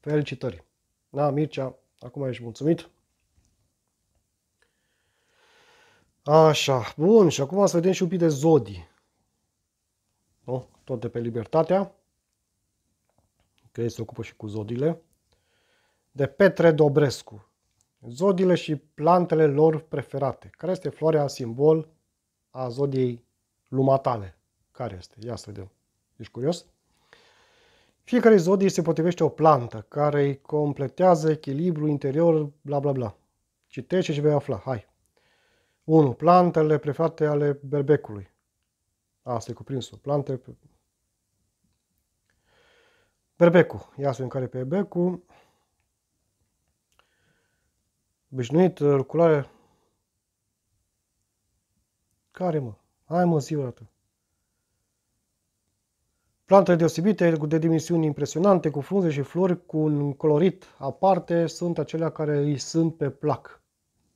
Felicitări! Da, Mircea, acum ești mulțumit. Așa, bun, și acum să vedem și un pic de Zodi. Nu? Tot de pe Libertatea. Că ei se ocupă și cu zodile. De Petre Dobrescu zodiile și plantele lor preferate. Care este floarea simbol a zodiei lumatale? Care este? Ia să vedem. Ești curios? Fiecare zodie se potrivește o plantă care îi completează echilibru interior, bla bla bla. Citește și vei afla. Hai. 1. Plantele preferate ale berbecului. Asta e cuprinsul. Plante. Berbecul. Ia să vedem care pe berbecul. Obișnuit, uh, ruculare. Care, mă? Hai, mă, zi o dată. Plantele deosebite, de dimensiuni impresionante, cu frunze și flori, cu un colorit aparte, sunt acelea care îi sunt pe plac.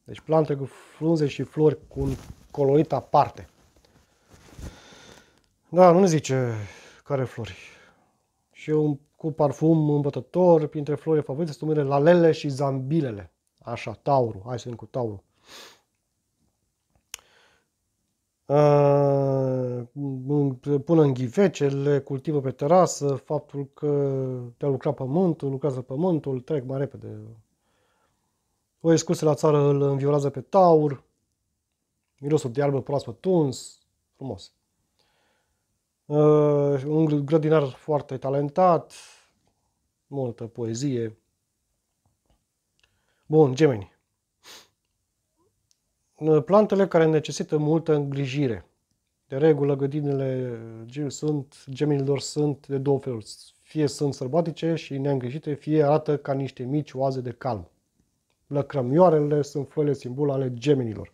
Deci plante cu frunze și flori cu un colorit aparte. Da, nu ne zice care flori. Și un cu parfum îmbătător, printre flori favorite, sunt numele lalele și zambilele. Așa, Taurul. Hai să cu Taurul. Pun în ghivece, le cultivă pe terasă, faptul că te-a lucrat pământul, lucrează pământul, trec mai repede. O excursie la țară îl înviorează pe taur, mirosul de iarbă proaspăt tuns, frumos. Uh, un grădinar foarte talentat, multă poezie, Bun, gemeni. Plantele care necesită multă îngrijire. De regulă, gădinile sunt, gemenilor sunt de două feluri. Fie sunt sărbatice și neîngrijite, fie arată ca niște mici oaze de calm. Lăcrămioarele sunt foile simbol ale gemenilor.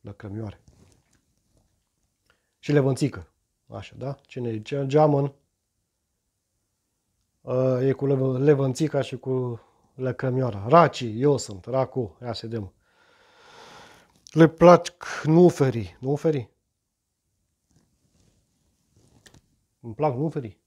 Lăcrămioare. Și levănțică. Așa, da? Cine e geamăn, e cu levănțica și cu lăcămioara. Raci, eu sunt, racu, ia să dăm. Le plac nuferi, nuferi? Îmi plac nuferi.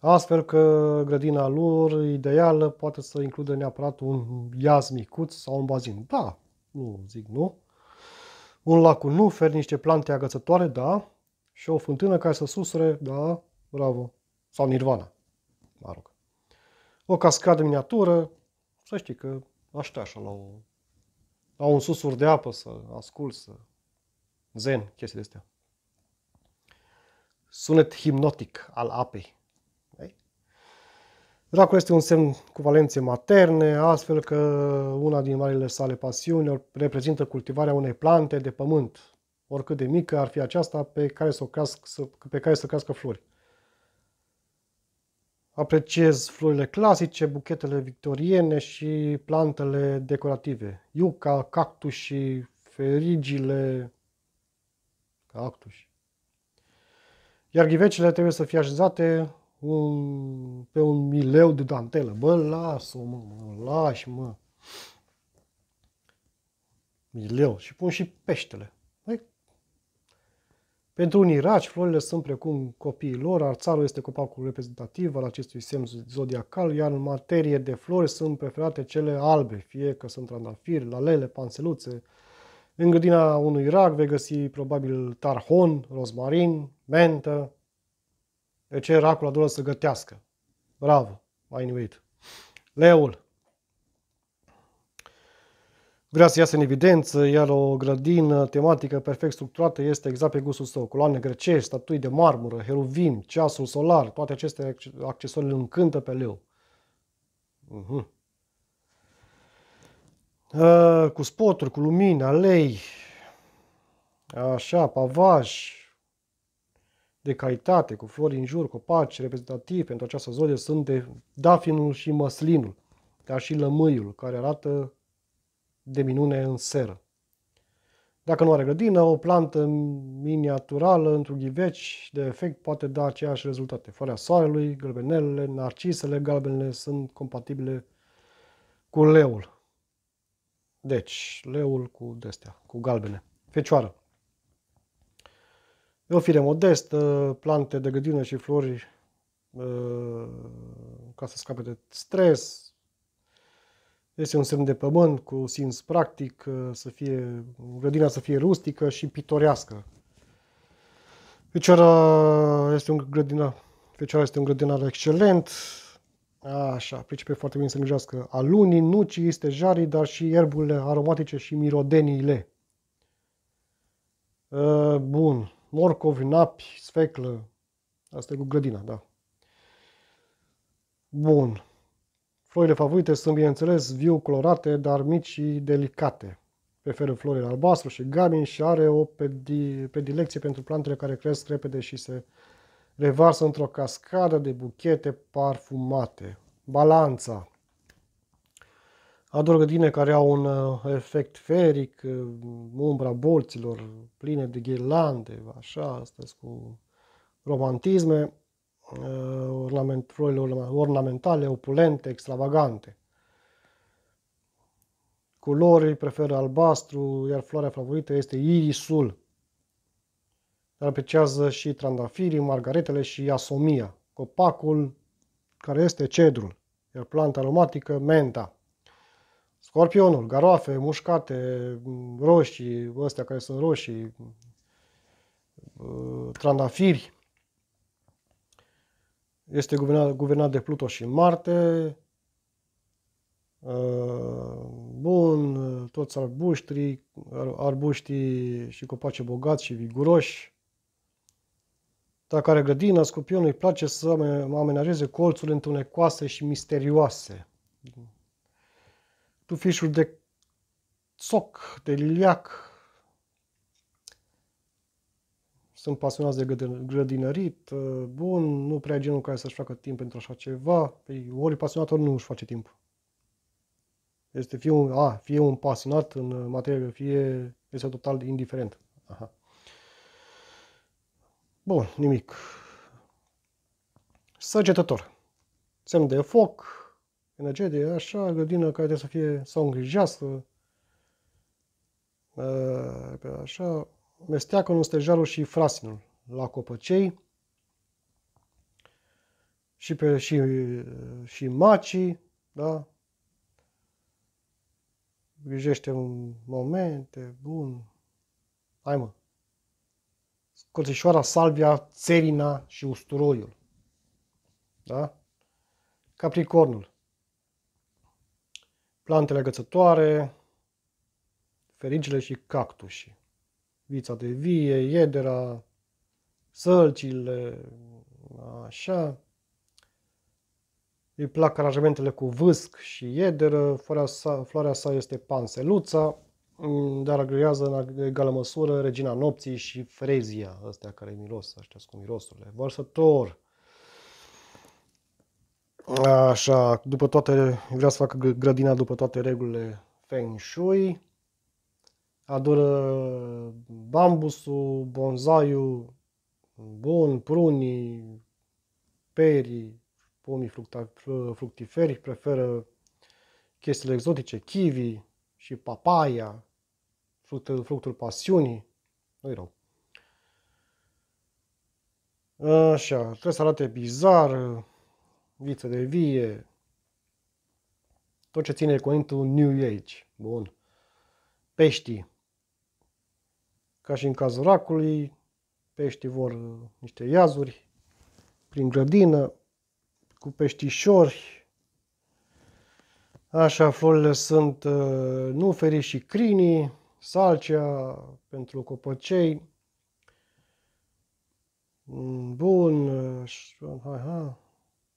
Astfel că grădina lor ideală poate să includă neapărat un iaz micuț sau un bazin. Da, nu zic nu. Un lac cu nuferi, niște plante agățătoare, da. Și o fântână care să susre, da, bravo. Sau nirvana, mă rog o cascadă miniatură, să știi că așa așa la, o, la un susur de apă să ascult, să zen, chestii de astea. Sunet hipnotic al apei. Dracul este un semn cu valențe materne, astfel că una din marile sale pasiuni reprezintă cultivarea unei plante de pământ, oricât de mică ar fi aceasta pe care să, o crească, pe care să crească flori. Apreciez florile clasice, buchetele victoriene și plantele decorative. Iuca, cactus și ferigile. Cactus. Iar ghivecele trebuie să fie așezate un, pe un mileu de dantelă. Bă, las-o, mă, mă, lași, mă. Mileu. Și pun și peștele. Pentru unii raci, florile sunt precum copiii lor, arțarul este copacul reprezentativ al acestui semn zodiacal, iar în materie de flori sunt preferate cele albe, fie că sunt trandafiri, lalele, panseluțe. În grădina unui rac vei găsi probabil tarhon, rozmarin, mentă. De ce racul adoră să gătească? Bravo, mai nimerit. Leul vrea să iasă în evidență, iar o grădină tematică perfect structurată este exact pe gustul său. Coloane grecești, statui de marmură, heruvim, ceasul solar, toate aceste accesorii îl încântă pe leu. Uh-huh. Uh, cu spoturi, cu lumini, alei, așa, pavaj, de calitate, cu flori în jur, copaci reprezentativ pentru această zodie sunt de dafinul și măslinul, dar și lămâiul, care arată de minune în seră. Dacă nu are grădină, o plantă miniaturală într-un ghiveci de efect poate da aceeași rezultate. Floarea soarelui, gălbenelele, narcisele, galbenele sunt compatibile cu leul. Deci, leul cu destea, cu galbene. Fecioară. E o fire modestă, plante de grădină și flori uh, ca să scape de stres, este un semn de pământ cu simț practic, uh, să fie, grădina să fie rustică și pitorească. Fecioara este un grădina, fecioara este un grădinar excelent, Așa, pricepe foarte bine să mijească alunii, nucii, jari, dar și ierburile aromatice și mirodeniile. Bun, morcovi, napi, sfeclă, asta e cu grădina, da. Bun, Florile favorite sunt, bineînțeles, viu colorate, dar mici și delicate. Preferă florile albastru și gamin și are o predilecție pentru plantele care cresc repede și se revarsă într-o cascadă de buchete parfumate. Balanța. Ador grădine care au un uh, efect feric, uh, umbra bolților pline de ghirlande, așa, asta cu romantisme. Eh, ornament, florile ornamentale, opulente, extravagante. Culorii preferă albastru, iar floarea favorită este irisul. Apreciază și trandafirii, margaretele și asomia. Copacul, care este cedrul, iar planta aromatică, menta. Scorpionul, garoafe, mușcate, mm, roșii, ăstea care sunt roșii, mm, trandafiri, este guvernat, guvernat de Pluto și Marte. Ă, bun, toți arbuștrii, arbuștii și copaci bogați și viguroși. Dacă are grădină, scorpionul îi place să amenajeze colțuri întunecoase și misterioase. Tu Tufișuri de soc, de liliac, sunt pasionați de grădinărit, ă, bun, nu prea genul care să-și facă timp pentru așa ceva, păi ori pasionat, ori nu își face timp. Este fie un, a, fie un pasionat în materie, fie este total indiferent. Aha. Bun, nimic. Săgetător. Semn de foc, energie, așa, grădină care trebuie să fie sau îngrijească, ă, așa, Mesteacă stejarul și frasinul la copăcei și, pe, și, și macii, da? Grijește un momente, bun. Hai mă. Colțișoara, salvia, țerina și usturoiul. Da? Capricornul. Plantele gățătoare, ferigile și cactușii vița de vie, iedera, sălcile, așa. Îi plac aranjamentele cu vâsc și iederă, floarea sa, floarea sa este panseluța, dar agrează în egală măsură regina nopții și frezia, astea care miros, ăștia cu mirosurile. Vărsător, Așa, după toate, vrea să facă grădina după toate regulile Feng Shui adoră bambusul, bonzaiul, bun, prunii, perii, pomii fructiferi, preferă chestiile exotice, kiwi și papaya, fructul, fructul pasiunii, nu-i rău. Așa, trebuie să arate bizar, viță de vie, tot ce ține curentul New Age, bun, peștii, ca și în cazul racului, peștii vor niște iazuri prin grădină, cu peștișori. Așa, florile sunt uh, nuferii și crinii, salcea pentru copăcei. Mm, bun, uh, hai, hai.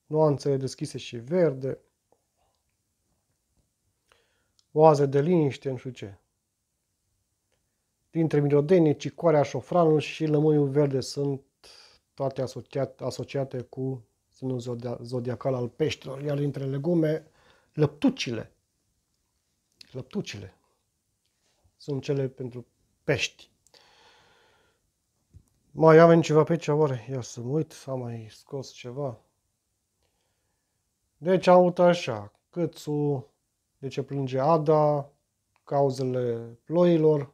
nuanțele deschise și verde oaze de liniște, nu știu ce. Printre mirodenii, cicoarea, șofranul și lămâiul verde sunt toate asociate, asociate cu semnul zodia, zodiacal al peștilor, iar dintre legume, lăptucile. Lăptucile sunt cele pentru pești. Mai avem ceva pe cea oare? Ia să mă uit, am mai scos ceva. Deci am avut așa, câțu, de ce plânge Ada, cauzele ploilor,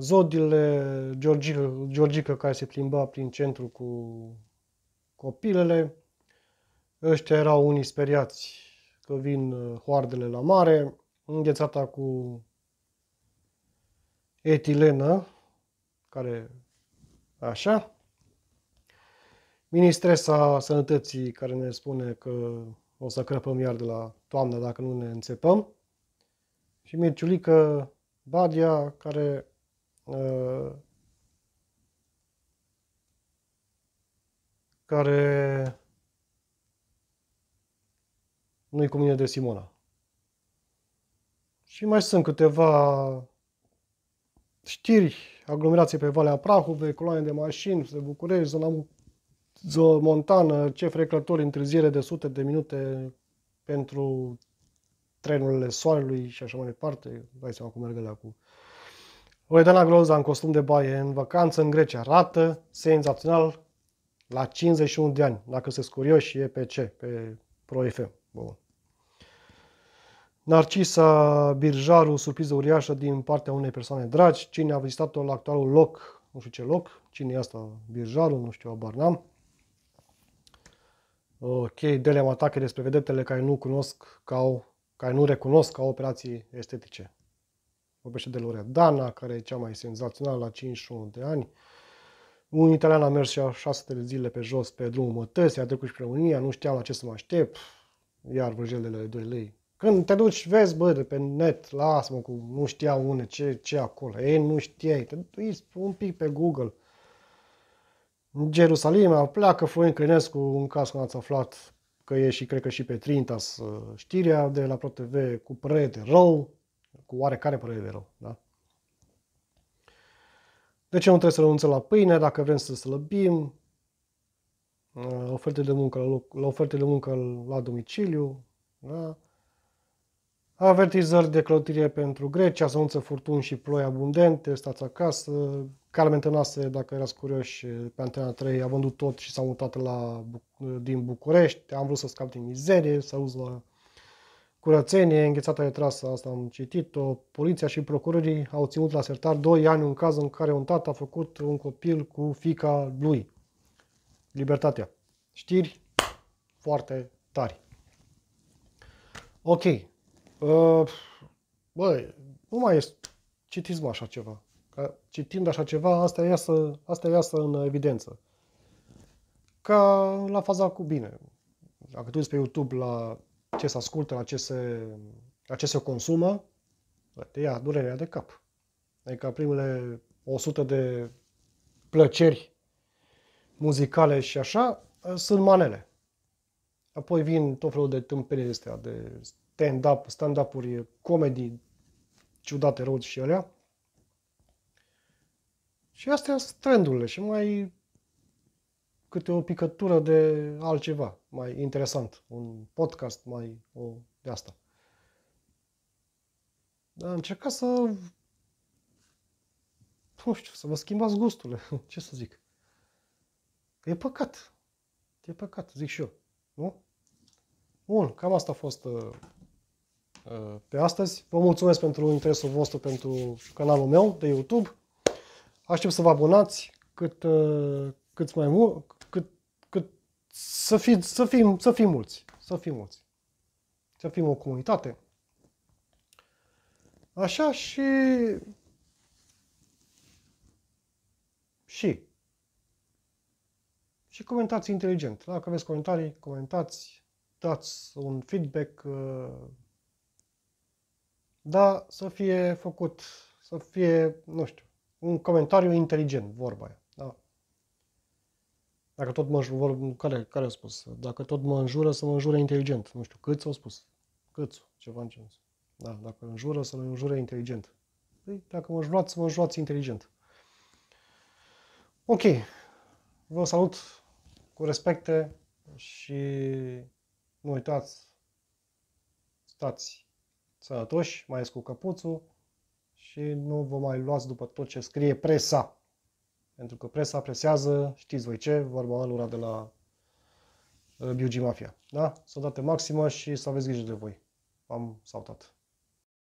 Zodile Georgica care se plimba prin centru cu copilele. Ăștia erau unii speriați că vin uh, hoardele la mare, înghețata cu etilenă, care așa, ministresa sănătății care ne spune că o să crăpăm iar de la toamnă dacă nu ne înțepăm și Mirciulică Badia care Uh, care nu-i cu mine de Simona. Și mai sunt câteva știri, aglomerație pe Valea Prahovei, coloane de mașini, de București, zona, zona montană, ce frecători, întârziere de sute de minute pentru trenurile soarelui și așa mai departe. Dai seama cum merg alea cu Loredana Groza în costum de baie, în vacanță în Grecia, rată senzațional la 51 de ani, dacă se curioși, e pe ce? Pe ProFM. Bun. Narcisa Birjaru, surpriză uriașă din partea unei persoane dragi. Cine a vizitat-o la actualul loc, nu știu ce loc, cine e asta Birjaru, nu știu, abar n-am. Ok, Delem atacă despre vedetele care nu cunosc ca o, care nu recunosc ca operații estetice. Obeședelurea Dana, care e cea mai senzațională la 51 de ani. Un italian a mers și a șase de zile pe jos pe drumul mătăsii, a trecut și pe România, nu știam la ce să mă aștept, iar vrăjelele de 2 lei. Când te duci, vezi, bă, de pe net, lasă-mă cu nu știa unde, ce, ce acolo, ei nu știai, te duci un pic pe Google. În Jerusalim, pleacă Florin Crănescu, în caz când ați aflat că e și cred că și pe Trintas știrea de la ProTV cu părere de rău, cu oarecare părere de rău. Da? De ce nu trebuie să renunțăm la pâine dacă vrem să slăbim? Uh, oferte de muncă la, loc, la, oferte de muncă la domiciliu, da? avertizări de clăutire pentru Grecia, să anunță furtuni și ploi abundente, stați acasă. Carmen Tănase, dacă erați curioși, uh, pe Antena 3 a vândut tot și s-a mutat la, uh, din București, am vrut să scap din mizerie, s-a dus la curățenie, înghețată de trasă, asta am citit-o. Poliția și procurorii au ținut la sertar 2 ani un caz în care un tată a făcut un copil cu fica lui. Libertatea. Știri foarte tari. Ok. Uh, băi, nu mai este. Citiți-mă așa ceva. Că citind așa ceva, asta iasă, asta iasă în evidență. Ca la faza cu bine. Dacă tu ești pe YouTube la ce se ascultă, la ce se, la ce se consumă, te ia durerea de cap. Adică primele 100 de plăceri muzicale și așa ă, sunt manele. Apoi vin tot felul de tâmpenii astea, de stand-up, stand-up-uri, comedii, ciudate rău și alea. Și astea sunt trendurile și mai câte o picătură de altceva mai interesant, un podcast mai o, de asta. Dar am încercat să, nu știu, să vă schimbați gusturile, ce să zic. E păcat, e păcat, zic și eu, nu? Bun, cam asta a fost uh, uh, pe astăzi. Vă mulțumesc pentru interesul vostru pentru canalul meu de YouTube. Aștept să vă abonați cât, uh, cât mai mult, să, fi, să, fim, să fim mulți, să fim mulți, să fim o comunitate. Așa și... Și... Și comentați inteligent. Dacă aveți comentarii, comentați, dați un feedback, uh, da, să fie făcut, să fie, nu știu, un comentariu inteligent, vorba aia. Dacă tot mă vor... care, care au spus? Dacă tot mă înjură, să mă înjure inteligent. Nu știu, câți au spus? Câți, ceva în genul. Da, dacă mă înjură, să mă înjure inteligent. Păi, dacă mă înjurați, să mă înjurați inteligent. Ok, vă salut cu respecte și nu uitați, stați sănătoși, mai ies cu căpuțul și nu vă mai luați după tot ce scrie presa. Pentru că presa presează, știți voi ce, vorba alura de la uh, Biugi Mafia. Da? Să date maximă și să aveți grijă de voi. Am salutat.